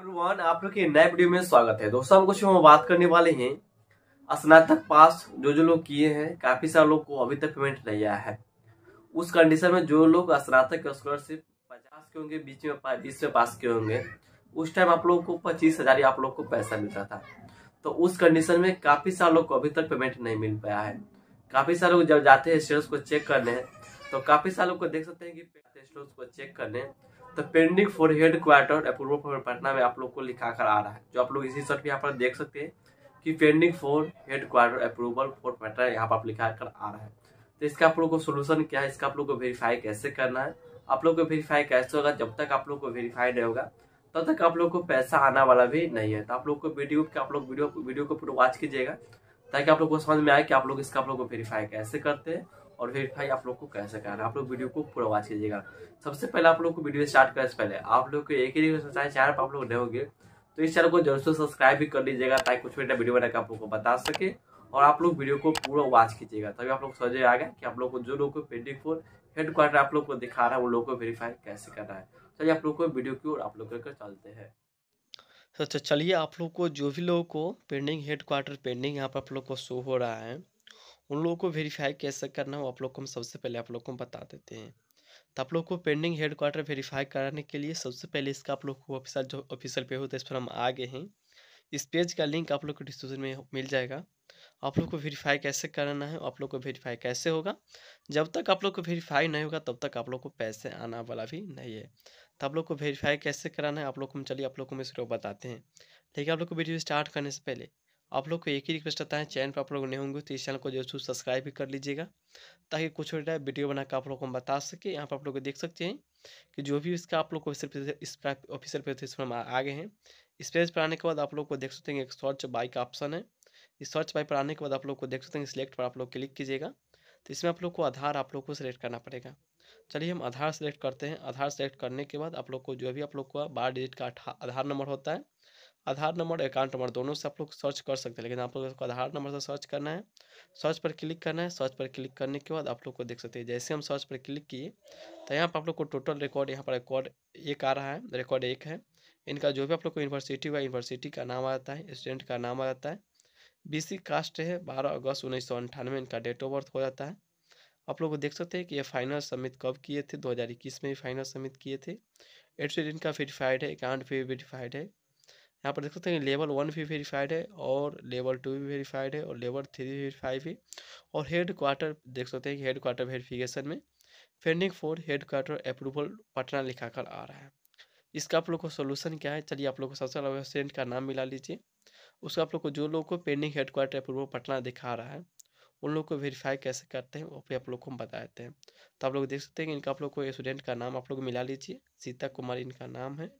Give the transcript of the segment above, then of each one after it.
Everyone आप लोग के नए वीडियो में स्वागत है दोस्तों हम कुछ हम बात करने वाले हैं स्नातक पास जो जो लोग किए हैं काफी सारे लोग को अभी तक पेमेंट नहीं आया है उस कंडीशन में जो लोग स्नातक स्कॉलरशिप पचास के होंगे बीच में बीस में पास किए होंगे उस टाइम आप लोगों को पच्चीस हजार आप लोग को पैसा मिलता था तो उस कंडीशन में काफी सारे लोग को अभी तक पेमेंट नहीं मिल पाया है काफी सारे लोग जब जाते हैं स्टेटस को चेक करने तो काफी सारे लोग को देख सकते हैं कि स्टेटस को चेक करने तो pending for headquarter approval for Patna में आप लोग को लिखा कर आ रहा है जो आप लोग इसी शर्ट में यहाँ पर देख सकते हैं कि pending for headquarter approval for Patna यहाँ पर आप लिखा कर आ रहा है तो इसका आप लोग को सोल्यूशन क्या है इसका आप लोग को वेरीफाई कैसे करना है आप लोग को वेरीफाई कैसे होगा जब तक आप लोग को वेरीफाई नहीं होगा तब तक आप लोग को पैसा आना वाला भी नहीं है तो आप लोग को वीडियो आप लोग वीडियो वीडियो को पूरा वॉच कीजिएगा ताकि आप लोग को समझ में आए कि आप लोग इसका आप लोग को वेरीफाई कैसे करते हैं और वेरीफाई आप लोग को कैसे करना है आप लोग वीडियो को पूरा वॉच कीजिएगा सबसे पहले आप लोग को वीडियो स्टार्ट करने से पहले आप लोग को एक ही रिक्वेस्ट चाहे चैनल पर आप लोग नए होंगे तो इस चैनल को जरूर से सब्सक्राइब भी कर लीजिएगा ताकि कुछ मिनट वीडियो बनाकर आप लोग को बता सके और आप लोग वीडियो को पूरा वॉच कीजिएगा तभी आप लोग समझ आएगा कि आप लोग को जो लोग को पेंडिंग फोर हेड क्वार्टर आप लोग को दिखा रहा है वो लोग को वेरीफाई कैसे करना है चलिए आप लोग को वीडियो की ओर आप लोग कर चलते हैं अच्छा चलिए आप लोग को जो भी लोगों को पेंडिंग हेड क्वार्टर पेंडिंग यहाँ पर आप लोग को शो हो रहा है उन लोगों को वेरीफाई कैसे करना है वो आप लोग को हम सबसे पहले आप लोग को बता देते हैं तो आप लोग को पेंडिंग हेड क्वार्टर वेरीफाई कराने के लिए सबसे पहले इसका आप लोग को ऑफिसर जो ऑफिसर पे होता है इस पर हम आ गए हैं इस पेज का लिंक आप लोग को डिस्क्रिप्शन में मिल जाएगा आप लोग को वेरीफाई कैसे करना है आप लोग को वेरीफाई कैसे होगा जब तक आप लोग को वेरीफाई नहीं होगा तब तक आप लोग को पैसे आना वाला भी नहीं है तो आप लोग को वेरीफाई कैसे कराना है आप लोग को हम चलिए आप लोग को मैं इसको बताते हैं ठीक है आप लोग को वीडियो स्टार्ट करने से पहले आप लोग को एक ही रिक्वेस्ट आता है चैनल पर आप लोग नहीं होंगे तो इस चैनल को जो है सब्सक्राइब भी कर लीजिएगा ताकि कुछ वीडियो बनाकर आप लोग को हम बता सके यहाँ पर आप लोग देख सकते हैं कि जो भी इसका आप लोग को ऑफिसर पेज इस पर हम आ गए हैं इस पेज पर आने के बाद आप लोग को देख सकते हैं एक सर्च बाई का ऑप्शन है इस सर्च बाई पर आने के बाद आप लोग को देख सकते हैं सिलेक्ट पर आप लोग क्लिक कीजिएगा तो इसमें आप लोग को आधार आप लोग को सिलेक्ट करना पड़ेगा चलिए हम आधार सेलेक्ट करते हैं आधार सेलेक्ट करने के बाद आप लोग को जो भी आप लोग का बारह डिजिट का आधार नंबर होता है आधार नंबर अकाउंट नंबर दोनों से आप लोग सर्च कर सकते हैं लेकिन आप लोग आधार नंबर से सर्च करना है सर्च पर क्लिक करना है सर्च पर क्लिक करने के बाद आप लोग को देख सकते हैं जैसे हम सर्च पर क्लिक किए तो यहाँ पर आप लोग को टोटल रिकॉर्ड यहाँ पर रिकॉर्ड एक आ रहा है रिकॉर्ड एक है इनका जो भी आप लोग को यूनिवर्सिटी हुआ यूनिवर्सिटी का नाम आ जाता है स्टूडेंट का नाम आ जाता है बी कास्ट है बारह अगस्त उन्नीस सौ अंठानवे इनका डेट ऑफ बर्थ हो जाता है आप लोग देख सकते हैं कि ये फाइनल सबमिट कब किए थे 2021 में फाइनल सबमिट किए थे एट्रेड इनका वेरीफाइड है अकाउंट भी वेरीफाइड है यहाँ पर देख सकते हैं लेवल वन भी वेरीफाइड है और लेवल टू भी वेरीफाइड है और लेवल थ्री भी फाइव है और हेड क्वार्टर देख सकते हैं कि हेड क्वार्टर वेरीफिकेशन में pending for headquarter approval Patna लिखा कर आ रहा है इसका आप लोग को सोल्यूशन क्या है चलिए आप लोग को सबसे पहले सेंट का नाम मिला लीजिए उसका आप लोग को जो लोग को pending headquarter approval Patna दिखा रहा है उन लोग को वेरीफाई कैसे करते हैं वो भी आप लोग को हम बता देते हैं तो आप लोग देख सकते हैं कि इनका आप लोग को स्टूडेंट का नाम आप लोग मिला लीजिए सीता कुमारी इनका नाम है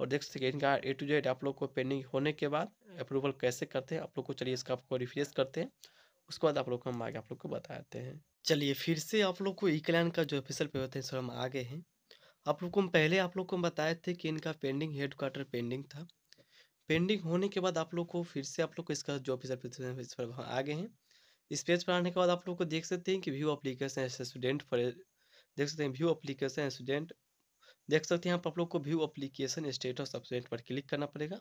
और देख सकते हैं इनका ए टू जेड आप लोग को पेंडिंग होने के बाद अप्रूवल हम्म। कैसे करते हैं आप लोग को चलिए इसका आपको रिफ्रेश करते हैं उसके बाद आप लोग को हम आगे आप लोग को बताते हैं चलिए फिर से आप लोग को ई कल्याण का जो ऑफिशियल पेपर थे सर हम आगे हैं आप लोग को हम पहले आप लोग को हम बताए थे कि इनका पेंडिंग हेड क्वार्टर पेंडिंग था पेंडिंग होने के बाद आप लोग को फिर से आप लोग को इसका जो ऑफिसर इस पर आगे हैं इस पेज पर आने के बाद आप लोग को देख सकते हैं कि व्यू अप्लीकेशन स्टूडेंट पर देख सकते हैं व्यू अप्लीकेशन स्टूडेंट देख सकते हैं यहाँ पर आप लोग को व्यू अप्लीकेशन स्टेटस अपडेट पर क्लिक करना पड़ेगा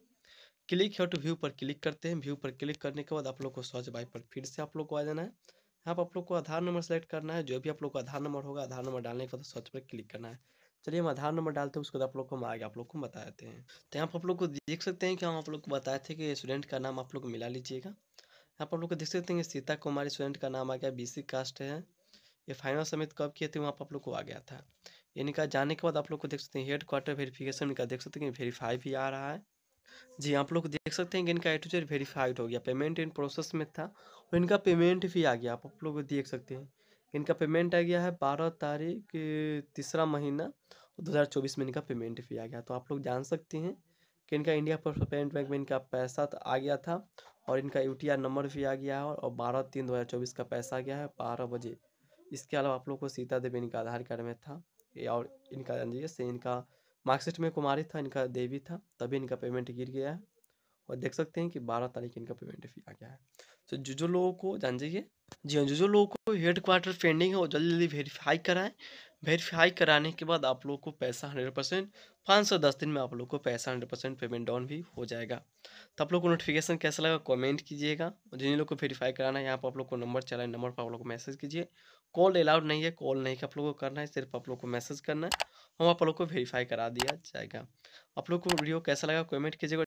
क्लिक है टू व्यू पर क्लिक करते हैं व्यू पर क्लिक करने के बाद आप लोग को सर्च बाई पर फिर से आप लोग को आ जाना है यहाँ पर आप लोग को आधार नंबर सेलेक्ट करना है जो भी आप लोग का आधार नंबर होगा आधार नंबर डालने के बाद सर्च पर क्लिक करना है चलिए हम आधार नंबर डालते हैं उसके बाद आप लोग को हम आगे आप लोग को बता देते हैं तो यहाँ पर आप लोग को देख सकते हैं कि हम आप लोग को बताए थे कि स्टूडेंट का नाम आप लोग मिला लीजिएगा यहाँ पर आप लोग को देख सकते हैं कि सीता कुमारी स्टूडेंट का नाम आ गया बी कास्ट है ये फाइनल समेत कब किए थे वहाँ पर आप लोग को आ गया था इनका जाने के बाद आप लोग को देख सकते हैं हेड क्वार्टर वेरीफिकेशन इनका देख सकते हैं वेरीफाई भी आ रहा है जी आप लोग देख सकते हैं कि इनका ए वेरीफाइड हो गया पेमेंट इन प्रोसेस में था और इनका पेमेंट भी आ गया आप लोग देख सकते हैं इनका पेमेंट आ गया है बारह तारीख तीसरा महीना दो हज़ार चौबीस में इनका पेमेंट भी आ गया तो आप लोग जान सकते हैं कि इनका इंडिया पोस्ट पेमेंट बैंक में इनका पैसा आ गया था और इनका यू नंबर भी आ गया है और बारह तीन दो हज़ार चौबीस का पैसा आ गया है बारह बजे इसके अलावा आप लोग को सीता देवी इनका आधार कार्ड में था और इनका ये से इनका मार्कशीट में कुमारी था इनका देवी था तभी इनका पेमेंट गिर गया है और देख सकते हैं कि बारह तारीख इनका पेमेंट फी आ गया है तो जो जो लोगों को जान जाइए जी हाँ जो जो लोगों को हेड क्वार्टर पेंडिंग है वो जल्दी जल्दी वेरीफाई कराएं वेरीफाई कराने के बाद आप लोग को पैसा हंड्रेड परसेंट पाँच सौ दस दिन में आप लोग को पैसा हंड्रेड परसेंट पेमेंट डाउन भी हो जाएगा तो आप लोग को नोटिफिकेशन कैसा लगा कमेंट कीजिएगा जिन लोग को वेरीफाई कराना है यहाँ पर आप लोग को नंबर चला है नंबर पर आप लोग को मैसेज कीजिए कॉल अलाउड नहीं है कॉल नहीं आप लोग को करना है सिर्फ आप लोग को मैसेज करना है हम आप लोग को वेरीफाई करा दिया जाएगा आप लोग को वीडियो कैसा लगा कॉमेंट कीजिएगा